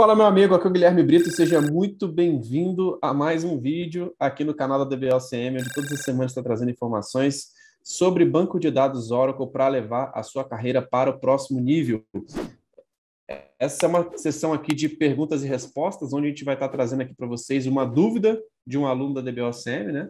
Fala, meu amigo, aqui é o Guilherme Brito seja muito bem-vindo a mais um vídeo aqui no canal da DBLCM, onde todas as semanas está trazendo informações sobre banco de dados Oracle para levar a sua carreira para o próximo nível. Essa é uma sessão aqui de perguntas e respostas, onde a gente vai estar tá trazendo aqui para vocês uma dúvida de um aluno da DBOCM, né?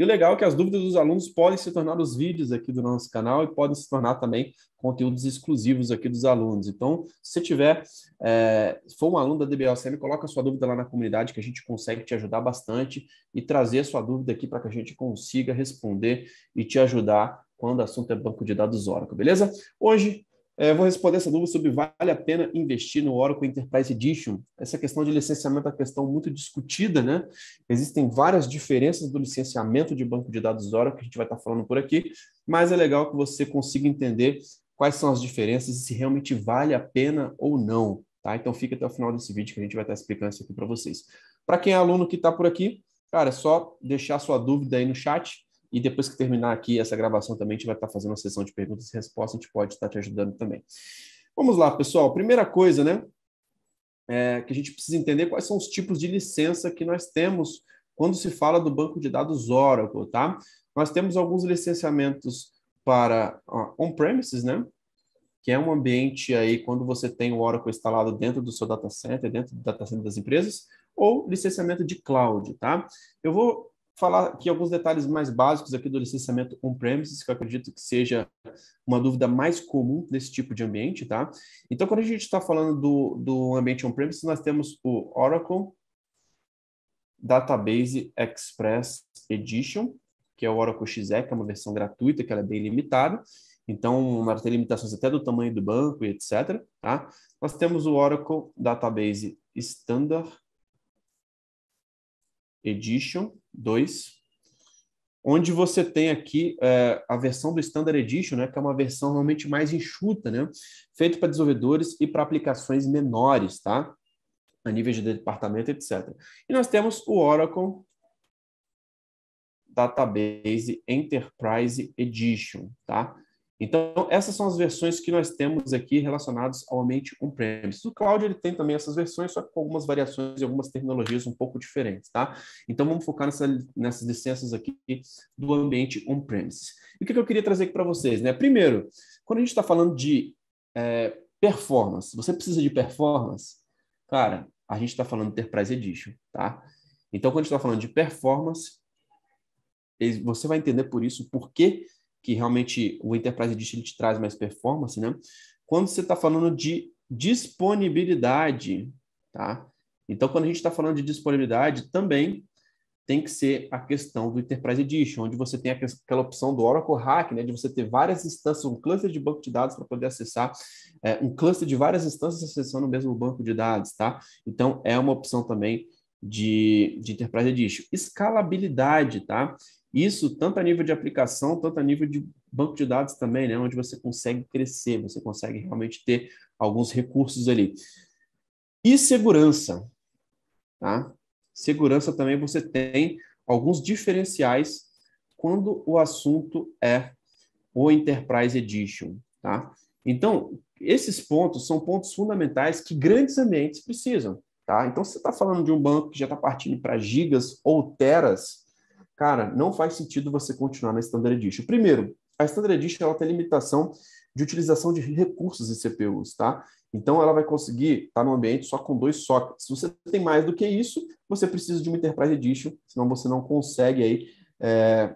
E o legal é que as dúvidas dos alunos podem se tornar os vídeos aqui do nosso canal e podem se tornar também conteúdos exclusivos aqui dos alunos. Então, se você tiver, é, for um aluno da DBLCM, coloca a sua dúvida lá na comunidade que a gente consegue te ajudar bastante e trazer a sua dúvida aqui para que a gente consiga responder e te ajudar quando o assunto é banco de dados Oracle, beleza? Hoje é, vou responder essa dúvida sobre vale a pena investir no Oracle Enterprise Edition. Essa questão de licenciamento é uma questão muito discutida, né? Existem várias diferenças do licenciamento de banco de dados Oracle que a gente vai estar falando por aqui, mas é legal que você consiga entender quais são as diferenças e se realmente vale a pena ou não, tá? Então fica até o final desse vídeo que a gente vai estar explicando isso aqui para vocês. Para quem é aluno que está por aqui, cara, é só deixar sua dúvida aí no chat e depois que terminar aqui essa gravação também, a gente vai estar fazendo uma sessão de perguntas e respostas, a gente pode estar te ajudando também. Vamos lá, pessoal. Primeira coisa, né? É que a gente precisa entender quais são os tipos de licença que nós temos quando se fala do banco de dados Oracle, tá? Nós temos alguns licenciamentos para on-premises, né? Que é um ambiente aí quando você tem o Oracle instalado dentro do seu data center, dentro do data center das empresas, ou licenciamento de cloud, tá? Eu vou falar aqui alguns detalhes mais básicos aqui do licenciamento on-premises, que eu acredito que seja uma dúvida mais comum desse tipo de ambiente, tá? Então, quando a gente está falando do, do ambiente on-premises, nós temos o Oracle Database Express Edition, que é o Oracle XE, que é uma versão gratuita, que ela é bem limitada. Então, ela tem limitações até do tamanho do banco e etc. Tá? Nós temos o Oracle Database Standard Edition 2, onde você tem aqui é, a versão do Standard Edition, né, que é uma versão realmente mais enxuta, né, feita para desenvolvedores e para aplicações menores, tá? A nível de departamento, etc. E nós temos o Oracle Database Enterprise Edition, tá? Então, essas são as versões que nós temos aqui relacionadas ao ambiente on-premise. O cloud ele tem também essas versões, só que com algumas variações e algumas tecnologias um pouco diferentes, tá? Então, vamos focar nessa, nessas licenças aqui do ambiente on-premise. E o que, que eu queria trazer aqui para vocês, né? Primeiro, quando a gente está falando de é, performance, você precisa de performance? Cara, a gente está falando de Enterprise Edition, tá? Então, quando a gente está falando de performance, você vai entender por isso por que que realmente o Enterprise Edition ele te traz mais performance, né? Quando você está falando de disponibilidade, tá? Então, quando a gente está falando de disponibilidade, também tem que ser a questão do Enterprise Edition, onde você tem aquela opção do Oracle Hack, né, de você ter várias instâncias, um cluster de banco de dados para poder acessar, é, um cluster de várias instâncias acessando o mesmo banco de dados, tá? Então, é uma opção também de, de Enterprise Edition. Escalabilidade, tá? Isso tanto a nível de aplicação, tanto a nível de banco de dados também, né? Onde você consegue crescer, você consegue realmente ter alguns recursos ali. E segurança, tá? Segurança também você tem alguns diferenciais quando o assunto é o Enterprise Edition, tá? Então, esses pontos são pontos fundamentais que grandes ambientes precisam, tá? Então, se você está falando de um banco que já está partindo para gigas ou teras, cara, não faz sentido você continuar na Standard Edition. Primeiro, a Standard Edition ela tem limitação de utilização de recursos e CPUs, tá? Então ela vai conseguir estar tá no ambiente só com dois sockets. Se você tem mais do que isso, você precisa de uma Enterprise Edition, senão você não consegue aí é,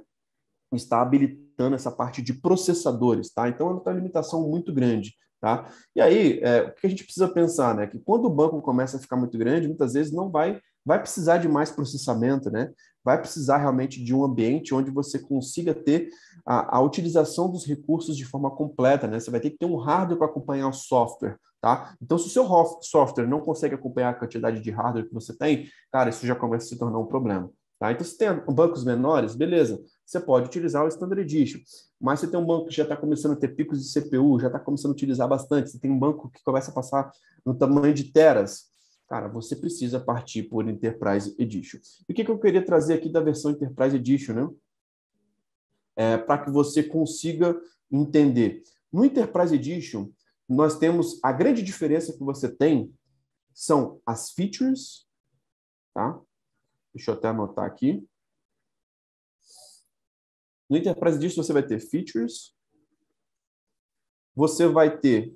estar habilitando essa parte de processadores, tá? Então ela tem uma limitação muito grande. Tá? E aí, é, o que a gente precisa pensar, né? Que quando o banco começa a ficar muito grande, muitas vezes não vai vai precisar de mais processamento, né? Vai precisar realmente de um ambiente onde você consiga ter a, a utilização dos recursos de forma completa, né? Você vai ter que ter um hardware para acompanhar o software, tá? Então, se o seu software não consegue acompanhar a quantidade de hardware que você tem, cara, isso já começa a se tornar um problema. Tá? Então, se tem bancos menores, beleza, você pode utilizar o Standard Edition. Mas se tem um banco que já está começando a ter picos de CPU, já está começando a utilizar bastante, você tem um banco que começa a passar no tamanho de teras, cara, você precisa partir por Enterprise Edition. E o que, que eu queria trazer aqui da versão Enterprise Edition, né? É, Para que você consiga entender. No Enterprise Edition, nós temos a grande diferença que você tem são as features, tá? Deixa eu até anotar aqui. No Enterprise Edition você vai ter features, você vai ter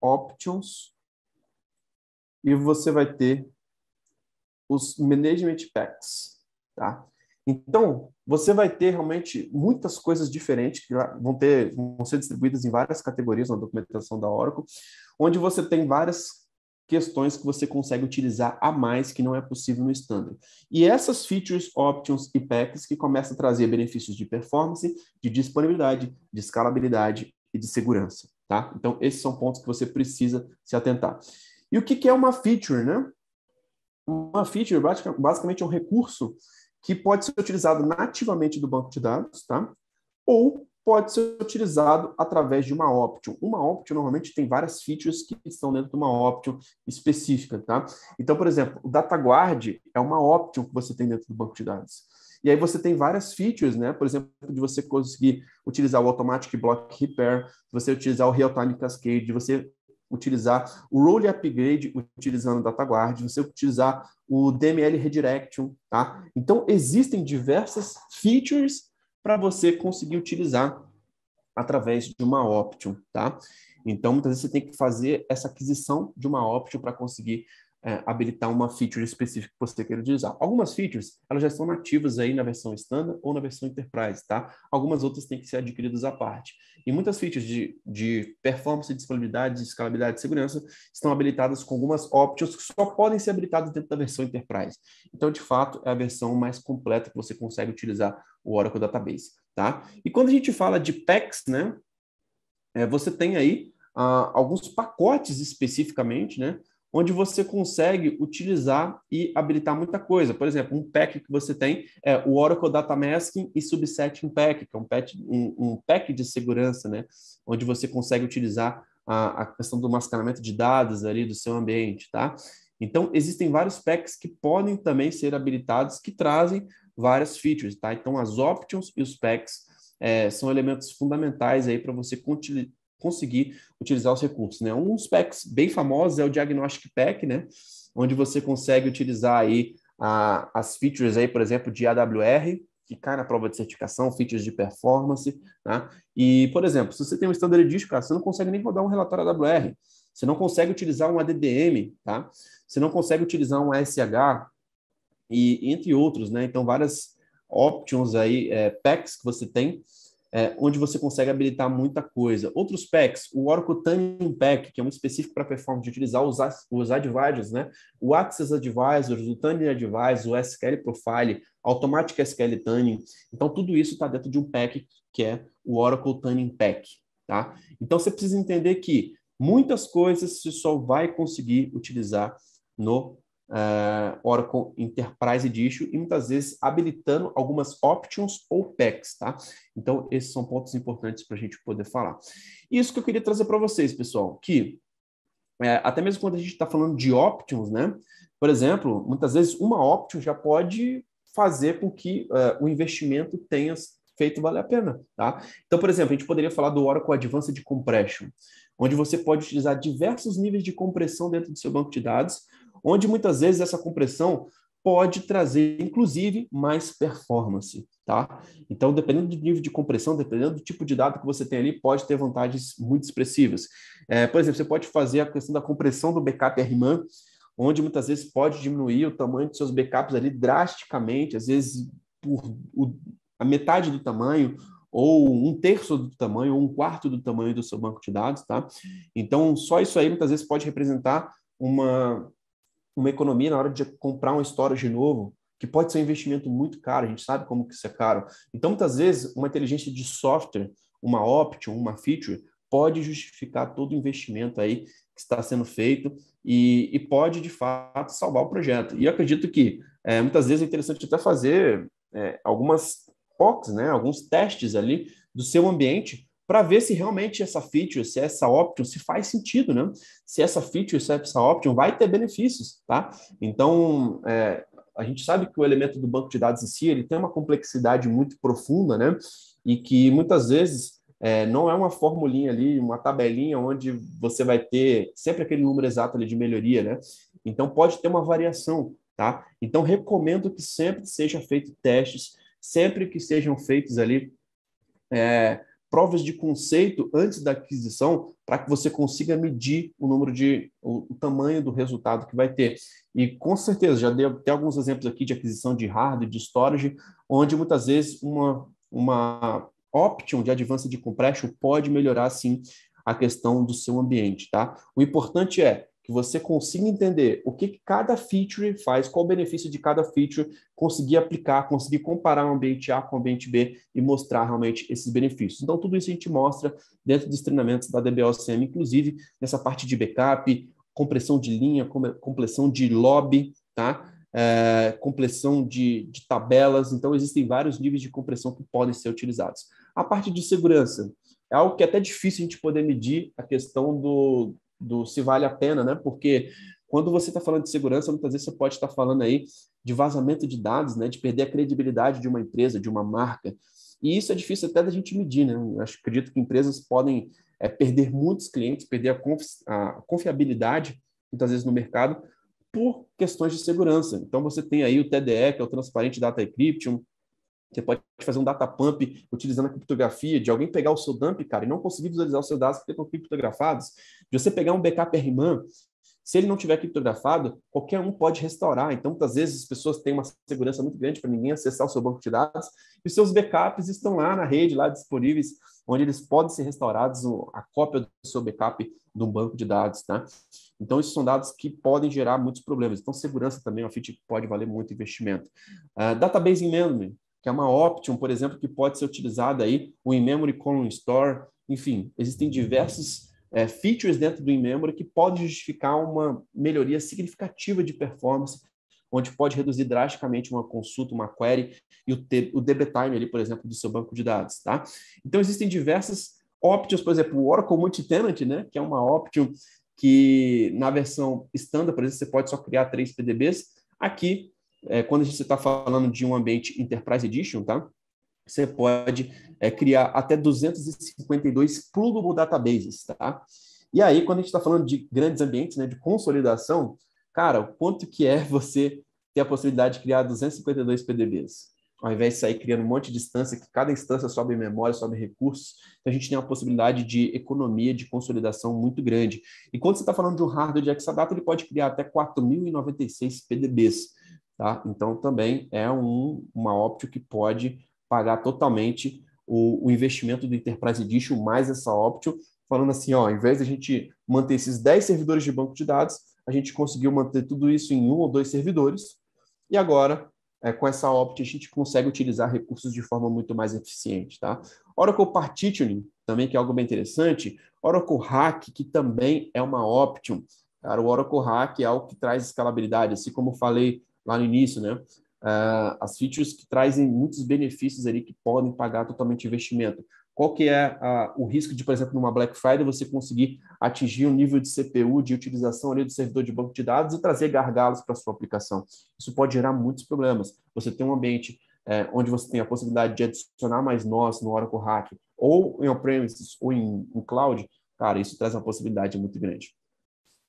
options, e você vai ter os management packs, tá? Então, você vai ter realmente muitas coisas diferentes que vão ter vão ser distribuídas em várias categorias na documentação da Oracle, onde você tem várias questões que você consegue utilizar a mais que não é possível no standard. E essas features, options e packs que começam a trazer benefícios de performance, de disponibilidade, de escalabilidade e de segurança, tá? Então, esses são pontos que você precisa se atentar. E o que, que é uma feature, né? Uma feature basicamente é um recurso que pode ser utilizado nativamente do banco de dados, tá? Ou pode ser utilizado através de uma option. Uma option normalmente tem várias features que estão dentro de uma option específica, tá? Então, por exemplo, o Data Guard é uma option que você tem dentro do banco de dados. E aí você tem várias features, né? Por exemplo, de você conseguir utilizar o Automatic Block Repair, você utilizar o Real Time Cascade, de você utilizar o role upgrade utilizando o data guard, você utilizar o DML redirection, tá? Então existem diversas features para você conseguir utilizar através de uma option, tá? Então muitas vezes você tem que fazer essa aquisição de uma option para conseguir é, habilitar uma feature específica que você queira utilizar. Algumas features, elas já estão nativas aí na versão standard ou na versão enterprise, tá? Algumas outras têm que ser adquiridas à parte. E muitas features de, de performance, disponibilidade, escalabilidade e segurança estão habilitadas com algumas options que só podem ser habilitadas dentro da versão enterprise. Então, de fato, é a versão mais completa que você consegue utilizar o Oracle Database, tá? E quando a gente fala de packs, né? É, você tem aí ah, alguns pacotes especificamente, né? onde você consegue utilizar e habilitar muita coisa. Por exemplo, um pack que você tem é o Oracle Data Masking e Subsetting Pack, que é um pack, um, um pack de segurança, né? Onde você consegue utilizar a, a, questão do mascaramento de dados ali do seu ambiente, tá? Então, existem vários packs que podem também ser habilitados que trazem várias features, tá? Então, as options e os packs é, são elementos fundamentais aí para você conseguir utilizar os recursos, né? Um dos packs bem famosos é o Diagnostic Pack, né? Onde você consegue utilizar aí a, as features aí, por exemplo, de AWR, que cai na prova de certificação, features de performance, né? E, por exemplo, se você tem um standard disco, cara, você não consegue nem rodar um relatório AWR, você não consegue utilizar um ADDM, tá? Você não consegue utilizar um SH e entre outros, né? Então, várias options aí, é, packs que você tem, é, onde você consegue habilitar muita coisa. Outros packs, o Oracle Tuning Pack, que é muito específico para performance de utilizar os, os advisors, né? o Access Advisors, o Tuning Advisor, o SQL Profile, Automatic SQL Tuning. Então, tudo isso está dentro de um pack que é o Oracle Tuning Pack. Tá? Então, você precisa entender que muitas coisas você só vai conseguir utilizar no uh, Oracle Enterprise Edition e muitas vezes habilitando algumas options ou packs, tá? Então, esses são pontos importantes para a gente poder falar. Isso que eu queria trazer para vocês, pessoal, que é, até mesmo quando a gente está falando de options, né? Por exemplo, muitas vezes uma option já pode fazer com que uh, o investimento tenha feito valer a pena, tá? Então, por exemplo, a gente poderia falar do Oracle Advanced Compression, onde você pode utilizar diversos níveis de compressão dentro do seu banco de dados onde muitas vezes essa compressão pode trazer, inclusive, mais performance. Tá? Então, dependendo do nível de compressão, dependendo do tipo de dado que você tem ali, pode ter vantagens muito expressivas. É, por exemplo, você pode fazer a questão da compressão do backup RMAN, onde muitas vezes pode diminuir o tamanho dos seus backups ali drasticamente, às vezes por o, a metade do tamanho, ou um terço do tamanho, ou um quarto do tamanho do seu banco de dados, tá? Então, só isso aí muitas vezes pode representar uma uma economia na hora de comprar um storage novo, que pode ser um investimento muito caro, a gente sabe como que isso é caro. Então, muitas vezes, uma inteligência de software, uma option, uma feature, pode justificar todo o investimento aí que está sendo feito e, e pode, de fato, salvar o projeto. E eu acredito que é, muitas vezes é interessante até fazer é, algumas POCs, né, alguns testes ali do seu ambiente para ver se realmente essa feature, se essa option, se faz sentido, né? Se essa feature, se essa option vai ter benefícios, tá? Então, é, a gente sabe que o elemento do banco de dados em si, ele tem uma complexidade muito profunda, né? E que muitas vezes é, não é uma formulinha ali, uma tabelinha onde você vai ter sempre aquele número exato ali de melhoria, né? Então pode ter uma variação, tá? Então recomendo que sempre seja feito testes, sempre que sejam feitos ali é, provas de conceito antes da aquisição para que você consiga medir o número de o, o, tamanho do resultado que vai ter. E com certeza já dei até alguns exemplos aqui de aquisição de hardware, de storage, onde muitas vezes uma uma option de advance de compression pode melhorar sim a questão do seu ambiente, tá? O importante é que você consiga entender o que, que cada feature faz, qual o benefício de cada feature, conseguir aplicar, conseguir comparar o ambiente A com o ambiente B e mostrar realmente esses benefícios. Então, tudo isso a gente mostra dentro dos treinamentos da DBOCM, inclusive nessa parte de backup, compressão de linha, compressão de lobby, tá? É, compressão de, de tabelas, então existem vários níveis de compressão que podem ser utilizados. A parte de segurança é algo que é até difícil a gente poder medir a questão do, do se vale a pena, né? Porque quando você está falando de segurança, muitas vezes você pode estar tá falando aí de vazamento de dados, né? De perder a credibilidade de uma empresa, de uma marca. E isso é difícil até da gente medir, né? Eu acredito que empresas podem é, perder muitos clientes, perder a, confi a confiabilidade, muitas vezes, no mercado, por questões de segurança. Então, você tem aí o TDE, que é o Transparent Data Encryption, você pode fazer um data pump utilizando a criptografia, de alguém pegar o seu dump, cara, e não conseguir visualizar os seus dados porque estão criptografados. De você pegar um backup RMAN, se ele não tiver criptografado, qualquer um pode restaurar. Então, muitas vezes, as pessoas têm uma segurança muito grande para ninguém acessar o seu banco de dados, e os seus backups estão lá na rede, lá disponíveis, onde eles podem ser restaurados, a cópia do seu backup de um banco de dados, tá? Então, esses são dados que podem gerar muitos problemas. Então, segurança também é uma feature que pode valer muito investimento. Uh, database memory que é uma option, por exemplo, que pode ser utilizada aí, o in-memory column store, enfim, existem diversos é, features dentro do in-memory que podem justificar uma melhoria significativa de performance, onde pode reduzir drasticamente uma consulta, uma query e o, o DB time ali, por exemplo, do seu banco de dados, tá? Então, existem diversas options, por exemplo, o Oracle Multitenant, né, que é uma option que na versão standard, por exemplo, você pode só criar três PDBs, aqui é, quando você está falando de um ambiente Enterprise Edition, tá? Você pode é, criar até 252 pluggable databases, tá? E aí, quando a gente está falando de grandes ambientes, né, de consolidação, cara, o quanto que é você ter a possibilidade de criar 252 PDBs? Ao invés de sair criando um monte de instância, que cada instância sobe memória, sobe recursos, então a gente tem uma possibilidade de economia, de consolidação muito grande. E quando você está falando de um hardware de Exadata, ele pode criar até 4.096 PDBs. Tá? Então, também é um, uma Optio que pode pagar totalmente o, o, investimento do Enterprise Edition mais essa Optio, falando assim, ó, ao invés de a gente manter esses 10 servidores de banco de dados, a gente conseguiu manter tudo isso em um ou dois servidores, e agora, é, com essa Optio, a gente consegue utilizar recursos de forma muito mais eficiente. Tá? Oracle Partitioning, também, que é algo bem interessante, Oracle Hack, que também é uma option. Cara, o Oracle Hack é algo que traz escalabilidade, assim como falei lá no início, né? Uh, as features que trazem muitos benefícios ali que podem pagar totalmente investimento. Qual que é uh, o risco de, por exemplo, numa Black Friday você conseguir atingir um nível de CPU, de utilização ali do servidor de banco de dados e trazer gargalos para sua aplicação? Isso pode gerar muitos problemas. Você tem um ambiente é, onde você tem a possibilidade de adicionar mais nós no Oracle Hack, ou em on-premises, ou em, em cloud, cara, isso traz uma possibilidade muito grande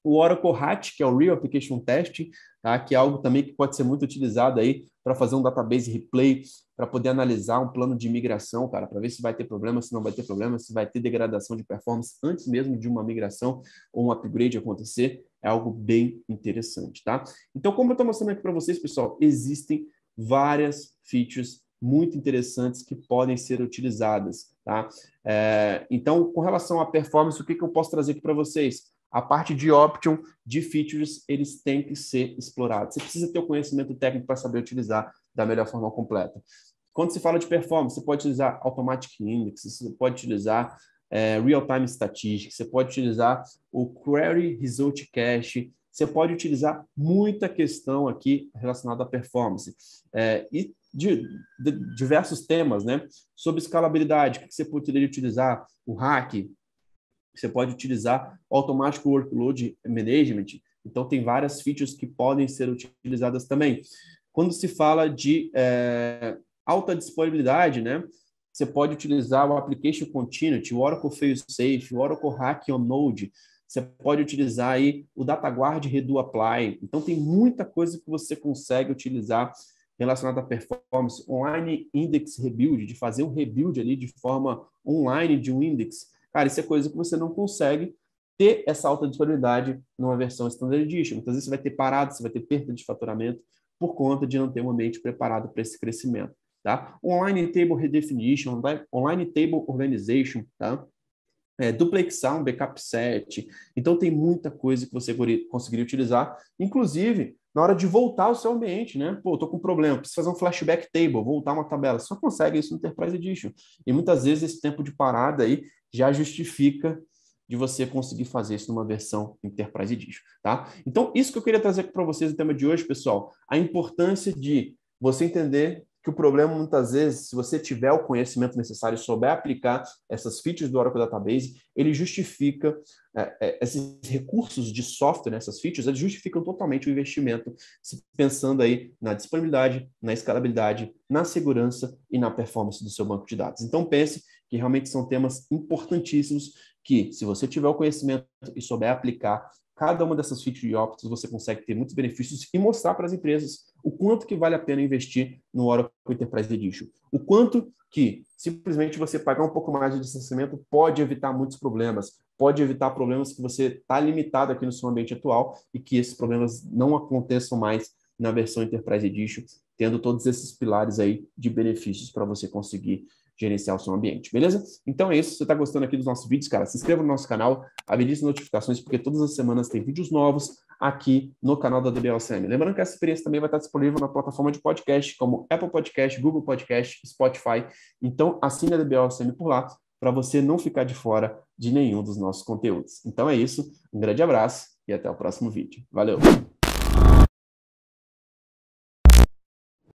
o Oracle HAT, que é o Real Application Testing, tá? que é algo também que pode ser muito utilizado aí para fazer um database replay, para poder analisar um plano de migração, cara, para ver se vai ter problema, se não vai ter problema, se vai ter degradação de performance antes mesmo de uma migração ou um upgrade acontecer, é algo bem interessante, tá? Então, como eu estou mostrando aqui para vocês, pessoal, existem várias features muito interessantes que podem ser utilizadas, tá? É, então, com relação à performance, o que, que eu posso trazer aqui para vocês? A parte de option, de features, eles têm que ser explorados. Você precisa ter o conhecimento técnico para saber utilizar da melhor forma completa. Quando se fala de performance, você pode utilizar Automatic Index, você pode utilizar é, Real-Time Statistics, você pode utilizar o Query Result Cache, você pode utilizar muita questão aqui relacionada à performance. É, e de, de, diversos temas, né? Sobre escalabilidade, o que você poderia utilizar? O hack, você pode utilizar automático workload management. Então, tem várias features que podem ser utilizadas também. Quando se fala de é, alta disponibilidade, né? Você pode utilizar o Application Continuity, o Oracle Failsafe, o Oracle Hack on Node. Você pode utilizar aí o DataGuard Redo Apply. Então, tem muita coisa que você consegue utilizar relacionada à performance. Online Index Rebuild, de fazer um rebuild ali de forma online de um index. Cara, isso é coisa que você não consegue ter essa alta disponibilidade numa versão standard edition Muitas vezes você vai ter parado, você vai ter perda de faturamento por conta de não ter um ambiente preparado para esse crescimento. Tá? Online Table Redefinition, Online Table Organization, tá? É, duplexar um backup set. Então, tem muita coisa que você conseguiria utilizar, inclusive na hora de voltar ao seu ambiente, né? Pô, tô com um problema, preciso fazer um flashback table, voltar uma tabela. Só consegue isso no Enterprise Edition. E muitas vezes esse tempo de parada aí já justifica de você conseguir fazer isso numa versão Enterprise Edition, tá? Então, isso que eu queria trazer para vocês no tema de hoje, pessoal, a importância de você entender que o problema muitas vezes, se você tiver o conhecimento necessário e souber aplicar essas features do Oracle Database, ele justifica é, é, esses recursos de software, né, essas features, eles justificam totalmente o investimento, pensando aí na disponibilidade, na escalabilidade, na segurança e na performance do seu banco de dados. Então pense que realmente são temas importantíssimos que, se você tiver o conhecimento e souber aplicar cada uma dessas features e ópticos, você consegue ter muitos benefícios e mostrar para as empresas o quanto que vale a pena investir no Oracle Enterprise Edition. O quanto que simplesmente você pagar um pouco mais de licenciamento pode evitar muitos problemas, pode evitar problemas que você está limitado aqui no seu ambiente atual e que esses problemas não aconteçam mais na versão Enterprise Edition, tendo todos esses pilares aí de benefícios para você conseguir gerenciar o seu ambiente, beleza? Então é isso. Se você está gostando aqui dos nossos vídeos, cara, se inscreva no nosso canal, habilite as notificações, porque todas as semanas tem vídeos novos aqui no canal da DBLCM. Lembrando que essa experiência também vai estar disponível na plataforma de podcast, como Apple Podcast, Google Podcast, Spotify. Então assine a DBLCM por lá, para você não ficar de fora de nenhum dos nossos conteúdos. Então é isso. Um grande abraço e até o próximo vídeo. Valeu!